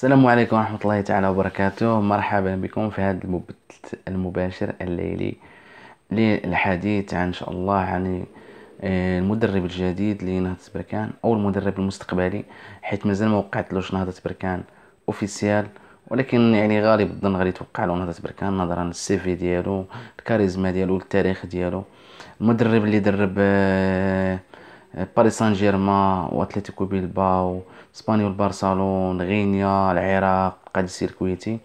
السلام عليكم ورحمة الله تعالى وبركاته مرحبا بكم في هذا المبث المباشر الليلي للحديث عن إن شاء الله عن المدرب الجديد لنهضة بركان أو المدرب المستقبلي حيث مازال ما وقعتلوش نهضة بركان أوفيسيال ولكن يعني غالب الظن غادي يتوقع له نهضة بركان نظرا للسيفي ديالو الكاريزما ديالو التاريخ ديالو المدرب اللي درب آه، باريس سان جيرمان واتليتيكو بيلباو اسبانيول برشلونه غينيا العراق قادسي الكويتي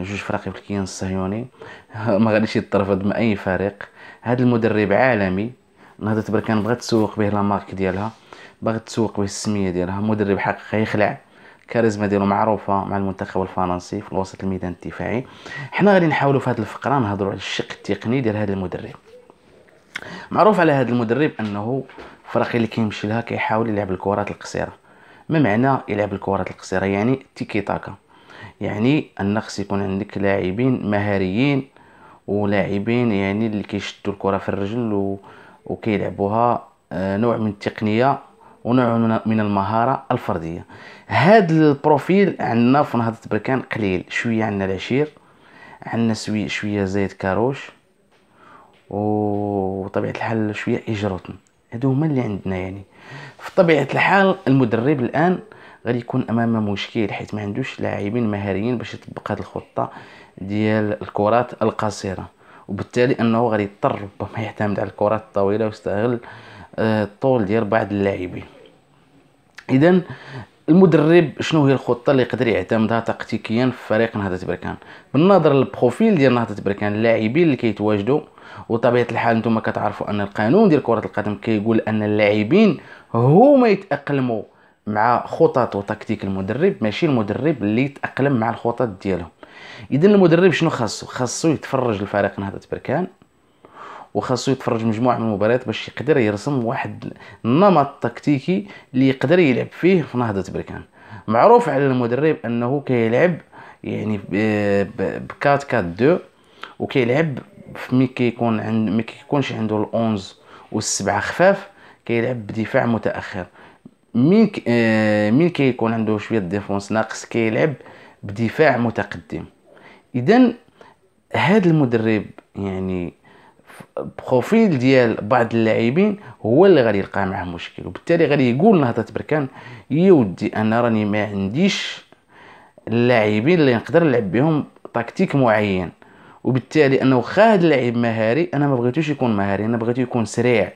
جوج فرق في الكيان الصهيوني ما غاديش يترفض من اي فريق هذا المدرب عالمي نهضه بركان بغات تسوق به لا مارك ديالها باغي تسوق به السميه ديالها مدرب حقيقي يخلع الكاريزما ديالو معروفه مع المنتخب الفرنسي في الوسط الميدان الدفاعي حنا غادي نحاولوا في هذه الفقره نهضروا على الشق التقني ديال هذا المدرب معروف على هذا المدرب انه الفرق اللي كيمشي لها كيحاول يلعب الكرات القصيره ما معنى يلعب الكرات القصيره يعني تيكي تاكا يعني ان خص يكون عندك لاعبين مهاريين ولاعبين يعني اللي كيشدوا الكره في الرجل و... وكيلعبوها آه، نوع من التقنيه ونوع من المهاره الفرديه هاد البروفيل عندنا في نهضه بركان قليل شويه عندنا العشير عندنا شويه زايد كاروش وطبيعه الحال شويه إجرات هادو هما اللي عندنا يعني في طبيعه الحال المدرب الان غادي يكون امام مشكل حيت ما عندوش لاعبين مهاريين باش يطبق هذه الخطه ديال الكرات القصيره وبالتالي انه غادي يضطر ربما يعتمد على الكرات الطويله ويستغل آه، الطول ديال بعض اللاعبين اذا المدرب شنو هي الخطه اللي يقدر يعتمدها تكتيكيا في فريق نهضه بركان بالنظر للبروفيل ديال نهضه بركان اللاعبين اللي كيتواجدوا وطبيعه الحال نتوما كتعرفوا ان القانون ديال كره القدم كيقول ان اللاعبين هما يتاقلموا مع خطط وتكتيك المدرب ماشي المدرب اللي يتاقلم مع الخطط ديالهم اذا المدرب شنو خاصو خاصو يتفرج لفريق نهضه بركان وخاصو يتفرج مجموعه من المباريات باش يقدر يرسم واحد النمط تكتيكي اللي يقدر يلعب فيه في نهضه بركان معروف على المدرب انه كيلعب يعني 4 4 2 وكيلعب ملي كيكون عند ملي كيكونش عنده الأونز والسبعه خفاف كيلعب بدفاع متاخر مين آه مين كيكون عنده شويه ديفونس ناقص كيلعب بدفاع متقدم اذا هذا المدرب يعني بروفيل ديال بعض اللاعبين هو اللي غادي يلقى معاه مشكل وبالتالي غادي يقول نهضه بركان يودي انا راني ما عنديش اللاعبين اللي نقدر نلعب بهم تكتيك معين وبالتالي انه واخا هذا اللاعب مهاري انا ما بغيتوش يكون مهاري انا بغيتو يكون سريع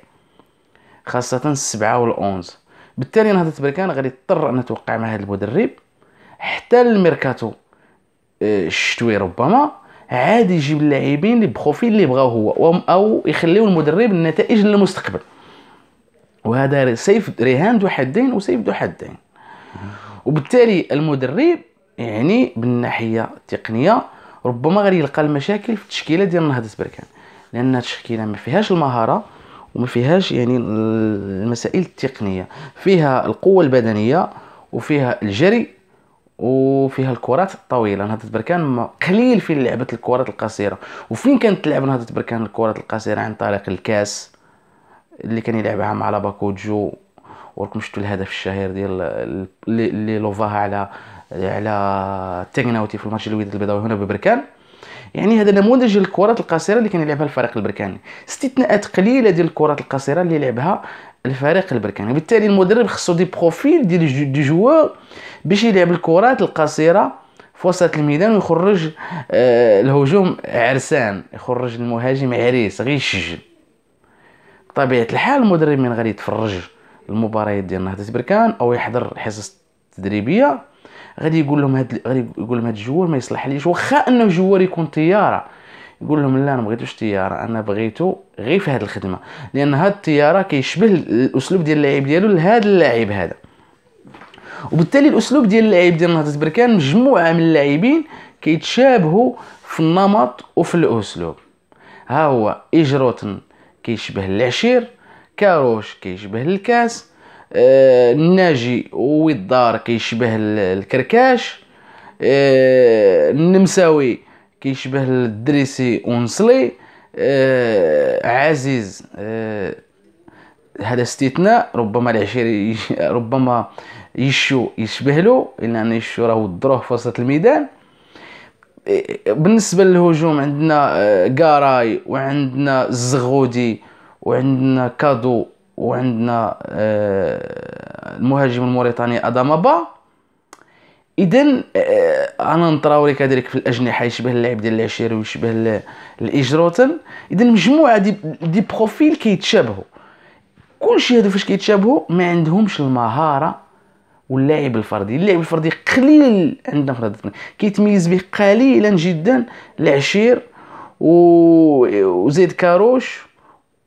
خاصه السبعه والاونز بالتالي نهضه بركان غادي يضطر ان توقع مع هذا المدرب حتى الميركاتو آه، الشتوي ربما عادي يجيب اللاعبين اللي بروفيل اللي بغاو هو او يخليو المدرب النتائج للمستقبل وهذا سيف رهان ذو حدين وسيف ذو حدين وبالتالي المدرب يعني بالناحيه التقنيه ربما غادي يلقى المشاكل في التشكيله ديال نهضه بركان لان التشكيله ما فيهاش المهاره وما فيهاش يعني المسائل التقنيه فيها القوه البدنيه وفيها الجري وفيها الكرات الطويله نهضه بركان قليل فين لعبت الكرات القصيره وفين كانت تلعب نهضه بركان الكرات القصيره عن طريق الكاس اللي كان يلعبها مع لاباكوجو وراكم شفتوا الهدف الشهير ديال اللي لوفاها على على تيغناوتي في الماتش الوداد البيضاوي هنا ببركان يعني هذا نموذج الكرات القصيره اللي كان يلعبها الفريق البركاني استثناءات قليله ديال الكرات القصيره اللي لعبها الفريق البركاني وبالتالي المدرب خصو دي بروفيل ديال دي جوور باش يلعب الكرات القصيره في وسط الميدان ويخرج آه الهجوم عرسان يخرج المهاجم عريس غير يسجل بطبيعه الحال المدرب من غادي يتفرج المباريات ديال نهضه بركان او يحضر الحصص التدريبيه غادي يقول لهم هاد غادي يقول لهم هاد الجوار ما يصلحليش واخا انه جوار يكون طياره يقول لهم لا انا ما بغيتوش طياره انا بغيتو غير في هاد الخدمه لان هاد الطياره كيشبه الاسلوب ديال اللعب ديالو لهذا اللاعب هذا وبالتالي الاسلوب ديال اللعب ديال نهضه بركان مجموعه من اللاعبين كيتشابهوا في النمط وفي الاسلوب ها هو اجروتن كيشبه العشير كاروش كيشبه الكاس الناجي آه، والدار كيشبه الكركاش آه، النمساوي كيشبه الدريسي ونصلي آه، عزيز هذا استثناء ربما العشيري ربما يشو يشبه له لان يشو راه ودروه وسط الميدان بالنسبه للهجوم عندنا قاراي وعندنا الزغودي وعندنا كادو وعندنا آه، المهاجم الموريتاني با اذا آه، انا نطراوري كذلك في الاجنحه يشبه اللاعب ديال العشير ويشبه الاجروتن اذا مجموعه دي, دي بروفيل كيتشابهوا كلشي هادو فاش كيتشابهوا ما عندهمش المهاره واللاعب الفردي اللاعب الفردي قليل عندنا في هذا كيتميز به قليلا جدا العشير وزيد كاروش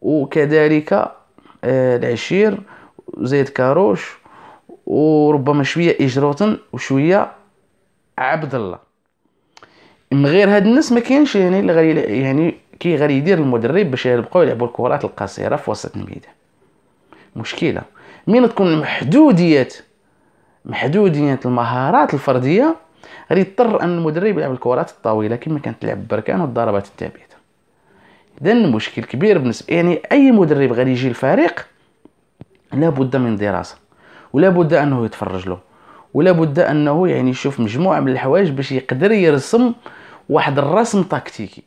وكذلك العشير وزيت كاروش وربما شويه اجروتن وشويه عبد الله من غير هاد الناس ما كاينش يعني اللي غادي يعني كي غير يدير المدرب باش يبقاو يلعبوا الكرات القصيره في وسط الميدان مشكله من تكون محدوديه محدوديه المهارات الفرديه غادي يضطر ان المدرب يلعب الكرات الطويله كما كانت تلعب بركان والضربات الثابته اذا مشكل كبير بالنسبه يعني اي مدرب غادي يجي الفريق لابد من دراسه ولا بد انه يتفرج له ولا بد انه يعني يشوف مجموعه من الحوايج باش يقدر يرسم واحد الرسم تكتيكي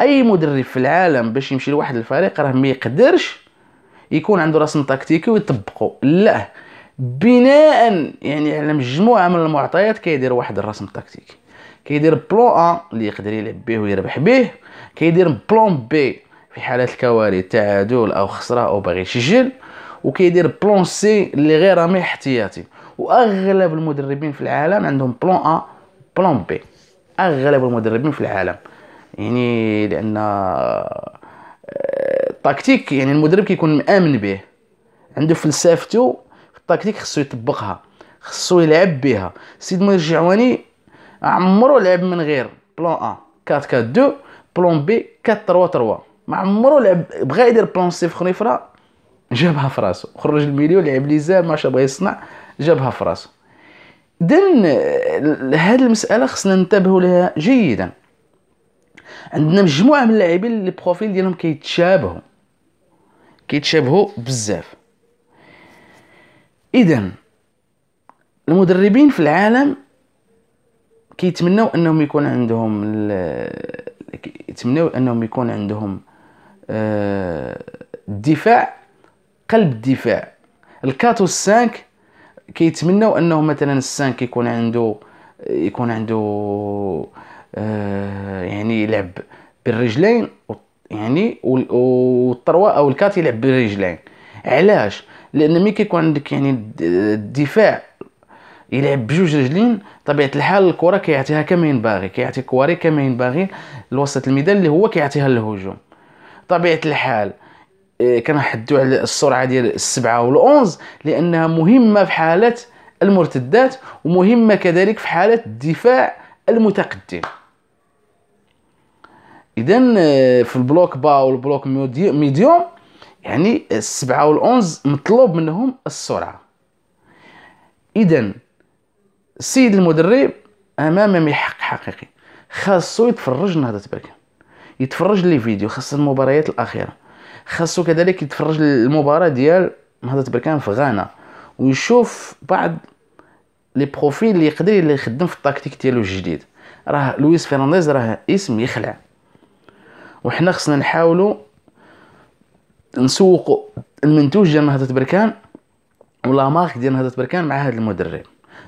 اي مدرب في العالم باش يمشي لواحد الفريق راه ما يقدرش يكون عنده رسم تكتيكي ويطبقه لا بناء يعني على مجموعه من المعطيات كيدير واحد الرسم التكتيكي كيدير بلو أن اللي يقدر يلعب به ويربح به كيدير بلون بي في حاله الكوارث تعادل او خساره او باغي يسجل وكيدير بلون سي اللي غير رمي احتياطي واغلب المدربين في العالم عندهم بلون ا بلون بي اغلب المدربين في العالم يعني لان التكتيك آه، يعني المدرب كيكون مامن به عنده فلسفته في التكتيك خصو يطبقها خصو يلعب بها السيد منير الجعواني عمرو لعب من غير بلان ا 4 4 2 بلون بي 4 3 3 ما عمرو لعب بغا يدير بلون سي في خنيفره جابها في راسو خرج الميليو لعب لي زال ماشي بغا يصنع جابها في راسو دن هاد المساله خصنا ننتبهوا لها جيدا عندنا مجموعه من اللاعبين اللي بروفيل ديالهم كيتشابهوا كيتشابهوا بزاف اذا المدربين في العالم كيتمنوا انهم يكون عندهم يتمنوا انهم يكون عندهم الدفاع آه، قلب الدفاع الكاتو السانك كيتمنوا انه مثلا السانك يكون عنده يكون عنده آه، يعني يلعب بالرجلين يعني والطروا او الكات يلعب بالرجلين علاش لان ملي كيكون عندك يعني الدفاع يلعب بجوج رجلين طبيعه الحال الكره كيعطيها كما ينبغي كيعطي كواري كما ينبغي لوسط الميدان اللي هو كيعطيها للهجوم طبيعه الحال آه، كنحدو على السرعه ديال السبعة والأونز لانها مهمه في حاله المرتدات ومهمه كذلك في حاله الدفاع المتقدم اذا آه، في البلوك با والبلوك ميديوم يعني السبعة والأونز مطلوب منهم السرعه اذا السيد المدرب امام محق حقيقي خاصو يتفرج نهضه بركان يتفرج لي فيديو خاص المباريات الاخيره خاصو كذلك يتفرج المباراه ديال نهضه بركان في غانا ويشوف بعض لي بروفيل اللي يقدر اللي يخدم في التكتيك ديالو الجديد راه لويس فيرنانديز راه اسم يخلع وحنا خصنا نحاولوا نسوقوا المنتوج ديال نهضه بركان ولا مارك ديال نهضه بركان مع هذا المدرب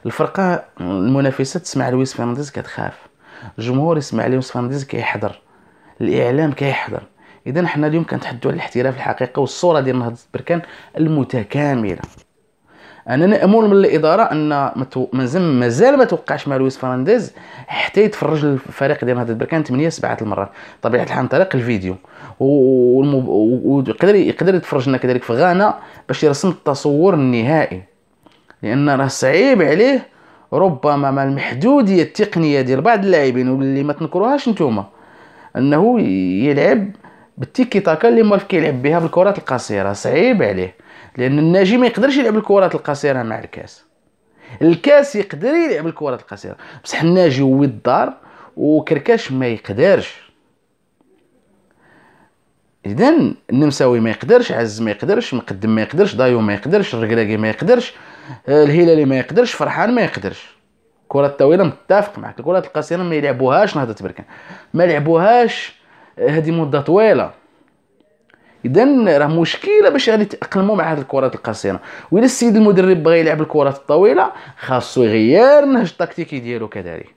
الفرقه المنافسه تسمع لويس فرنانديز كتخاف الجمهور يسمع لويس فرنانديز كيحضر الاعلام كيحضر اذا حنا اليوم كنتحدوا على الاحتراف الحقيقي والصوره ديال نهضه بركان المتكامله انا نامل من الاداره ان مازال مازال ما توقعش مع لويس فرنانديز حتى يتفرج الفريق ديال نهضه بركان 8 7 المرات طبيعه الحال عن طريق الفيديو ويقدر يقدر يتفرجنا كذلك في غانا باش يرسم التصور النهائي لان راه صعيب عليه ربما مع المحدوديه التقنيه ديال بعض اللاعبين واللي ما تنكروهاش نتوما انه يلعب بالتيكي تاكا اللي مولف كيلعب بها بالكرات القصيره صعيب عليه لان الناجي ما يقدرش يلعب الكرات القصيره مع الكاس الكاس يقدر يلعب الكرات القصيره بصح الناجي هو الدار وكركاش ما يقدرش اذا النمساوي ما يقدرش عز ما يقدرش مقدم ما يقدرش دايو ما يقدرش الركلاكي ما يقدرش الهلالي ما يقدرش فرحان ما يقدرش كرة الطويله متفق معك الكره القصيره ما يلعبوهاش نهضه بركان ما يلعبوهاش هذه مده طويله اذا راه مشكله باش غادي يتاقلموا مع هذه الكرات القصيره وإلا السيد المدرب بغى يلعب الكرات الطويله خاصو يغير النهج التكتيكي ديالو كذلك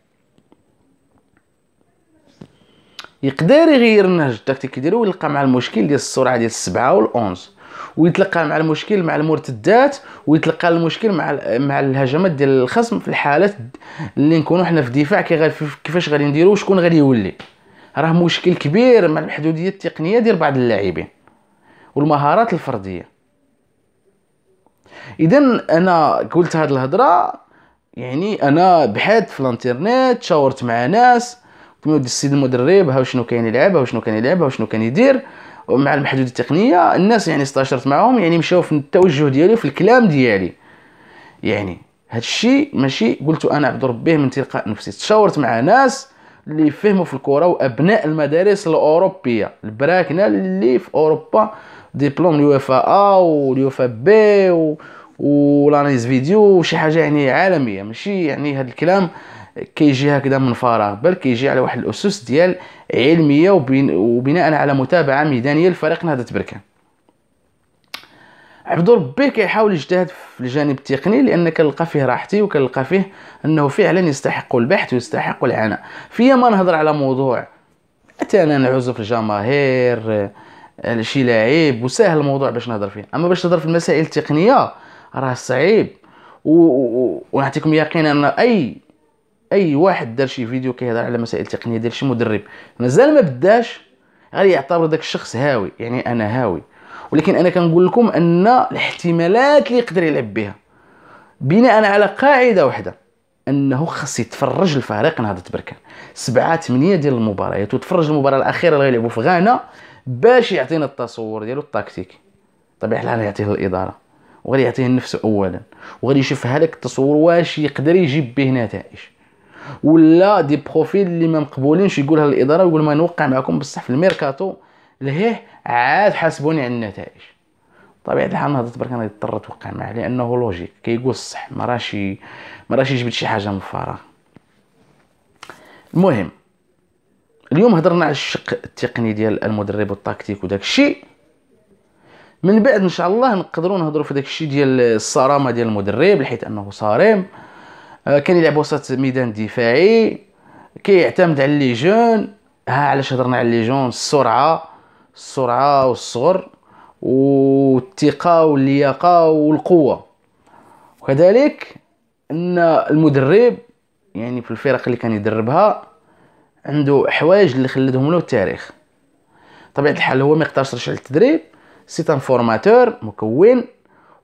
يقدر يغير النهج التكتيكي ديالو ويلقى مع المشكل ديال السرعه ديال السبعه والأونز ويتلقى مع المشكل مع المرتدات ويتلقى المشكل مع مع الهجمات ديال الخصم في الحالات اللي نكونوا حنا في دفاع كي كيفاش غادي نديروا وشكون غادي يولي راه مشكل كبير مع المحدوديه التقنيه ديال بعض اللاعبين والمهارات الفرديه اذا انا قلت هذه الهضره يعني انا بحثت في الانترنت شاورت مع ناس السيد المدرب ها شنو كاين يلعب ها شنو كان يلعب ها شنو كان يدير ومع المحدود التقنيه الناس يعني استشرت معاهم يعني مشاو في التوجه ديالي في الكلام ديالي يعني هذا الشيء ماشي قلت انا عبد ربيه من تلقاء نفسي تشاورت مع ناس اللي فهموا في الكره وابناء المدارس الاوروبيه البراكنه اللي في اوروبا ديبلوم اليوفا ا واليوفا بي و... ولانيز فيديو وشي حاجه يعني عالميه ماشي يعني هذا الكلام كيجي هكذا من فراغ بل كيجي على واحد الاسس ديال علميه وبناء على متابعه ميدانيه لفريق نهضه بركان عبدو ربي كيحاول يجتهد في الجانب التقني لان كنلقى فيه راحتي وكنلقى فيه انه فعلا يستحق البحث ويستحق العناء فيا ما نهضر على موضوع مثلا عزف الجماهير شي لعيب وسهل الموضوع باش نهضر فيه اما باش نهضر في المسائل التقنيه راه صعيب ونعطيكم يقين ان اي اي واحد دار شي فيديو كيهضر على مسائل تقنيه ديال شي مدرب مازال ما بداش غير يعتبر داك الشخص هاوي يعني انا هاوي ولكن انا كنقول لكم ان الاحتمالات اللي يقدر يلعب بها بناء على قاعده واحده انه خاص يتفرج الفريق نهضه بركان سبعة ثمانية ديال المباريات وتفرج المباراه الاخيره اللي غيلعبوا في غانا باش يعطينا التصور ديالو التكتيكي طبيعي الحال يعطيه الاداره وغادي يعطيه نفسه اولا وغادي يشوف هذاك التصور واش يقدر يجيب به نتائج ولا دي بروفيل اللي ما مقبولينش يقولها الاداره ويقول ما نوقع معكم بصح في الميركاتو لهيه عاد حاسبوني على النتائج طبيعة الحال هذا تبارك انا اضطر توقع معاه لانه لوجيك كيقول الصح ما راش ما راش جبت شي حاجه من الفراغ المهم اليوم هضرنا على الشق التقني ديال المدرب والتكتيك وداك الشيء من بعد ان شاء الله نقدروا نهضروا في داك الشيء ديال الصرامه ديال المدرب حيت انه صارم آه، كان يلعب وسط ميدان دفاعي كيعتمد على لي جون ها علاش هضرنا على لي جون السرعه السرعه والصغر والثقه واللياقه والقوه وكذلك ان المدرب يعني في الفرق اللي كان يدربها عنده حوايج اللي خلدهم له التاريخ طبيعه الحال هو ما يقدرش يرجع للتدريب سي ان فورماتور مكون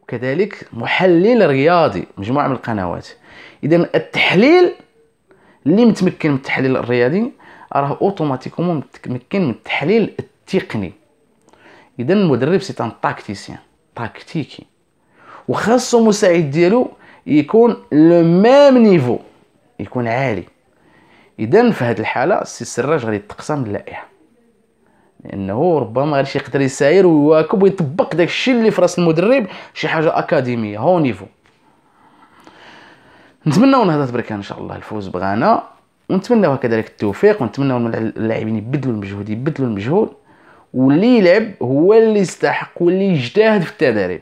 وكذلك محلل رياضي مجموعه من القنوات اذا التحليل اللي متمكن من التحليل الرياضي راه اوتوماتيكوم متمكن من التحليل التقني اذا المدرب سي ان تاكتيسيان تاكتيكي وخاصو المساعد ديالو يكون لو ميم نيفو يكون عالي اذا في هذه الحاله السي السراج غادي يتقسم اللائحه لانه ربما غير شي يقدر يساير ويواكب ويطبق داك الشيء اللي في راس المدرب شي حاجه اكاديميه هو نيفو نتمناو نهضه بركان ان شاء الله الفوز بغانا ونتمناو كذلك التوفيق ونتمناو اللاعبين يبدلوا المجهود يبدلوا المجهود واللي يلعب هو اللي يستحق واللي يجتهد في التدريب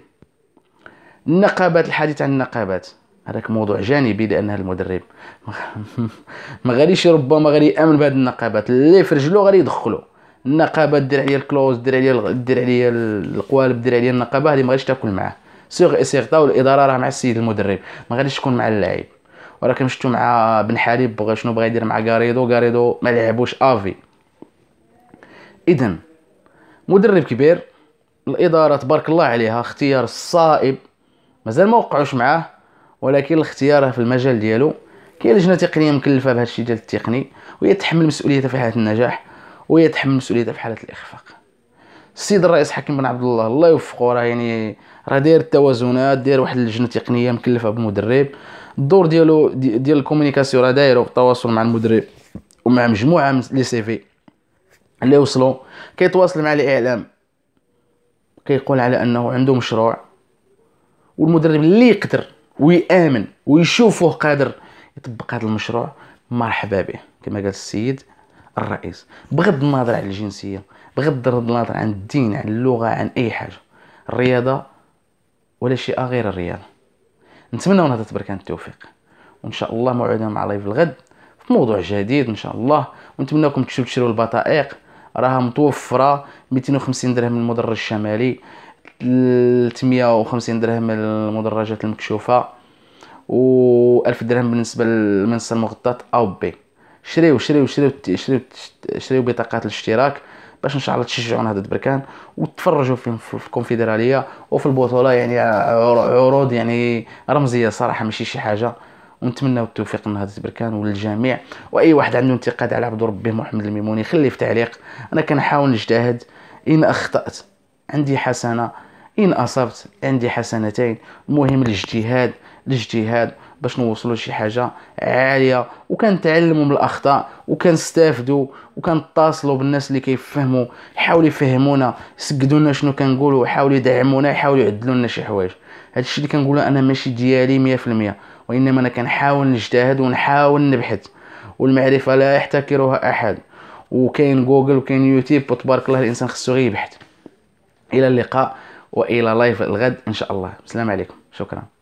النقابات الحديث عن النقابات هذاك موضوع جانبي لان المدرب ما غاديش ربما غادي يامن بهذه النقابات اللي في رجلو غادي يدخلو النقابه دير عليا الكلوز دير عليا دير عليا القوالب دير عليا النقابه هذه ما غاديش تاكل معاه سيغ اسيغتا والاداره راه مع السيد المدرب ما غاديش تكون مع اللاعب ولكن شفتو مع بن حليب بغى شنو بغا يدير مع غاريدو غاريدو ما لعبوش افي اذا مدرب كبير الاداره تبارك الله عليها اختيار صائب مازال ما وقعوش معاه ولكن الاختيار في المجال ديالو كاين لجنه تقنيه مكلفه بهذا الشيء ديال التقني وهي تحمل مسؤوليتها في حاله النجاح ويتحمل مسؤوليته في حاله الاخفاق السيد الرئيس حكيم بن عبد الله الله يوفقه راه يعني راه داير التوازنات داير واحد اللجنه تقنيه مكلفه بمدرب الدور ديالو ديال الكومونيكاسيون راه دايرو في التواصل مع المدرب ومع مجموعه من لي سي في اللي وصلوا كيتواصل مع الاعلام كيقول على انه عنده مشروع والمدرب اللي يقدر ويامن ويشوفه قادر يطبق هذا المشروع مرحبا به كما قال السيد الرئيس بغض النظر عن الجنسيه بغض النظر عن الدين عن اللغه عن اي حاجه الرياضه ولا شيء غير الرياضه نتمنى هذا تبارك التوفيق وان شاء الله موعدنا مع لايف الغد في موضوع جديد ان شاء الله ونتمنىكم تمشيو تشريو البطائق راها متوفره 250 درهم المدرج الشمالي 350 درهم المدرجات المكشوفه و 1000 درهم بالنسبه للمنصه المغطاه او بي شريو شريو شريو شريو شريو بطاقات الاشتراك باش ان شاء الله تشجعونا هذا البركان وتفرجوا فيهم في الكونفدراليه وفي البطوله يعني عروض يعني رمزيه صراحه ماشي شي حاجه ونتمنى التوفيق من هذا البركان وللجميع واي واحد عنده انتقاد على عبد ربي محمد الميموني خليه في تعليق انا كنحاول نجتهد ان اخطات عندي حسنه ان اصبت عندي حسنتين المهم الاجتهاد الاجتهاد باش نوصلوا لشي حاجه عاليه وكنتعلموا من الاخطاء وكنستافدوا وكنتصلوا بالناس اللي كيفهموا حاولوا يفهمونا سقدوا لنا شنو كنقولوا حاولوا يدعمونا حاولوا يعدلوا لنا شي حوايج هذا الشيء اللي كنقوله انا ماشي ديالي 100% وانما انا كنحاول نجتهد ونحاول نبحث والمعرفه لا يحتكرها احد وكاين جوجل وكاين يوتيوب وتبارك الله الانسان خصو غير يبحث الى اللقاء والى لايف الغد ان شاء الله السلام عليكم شكرا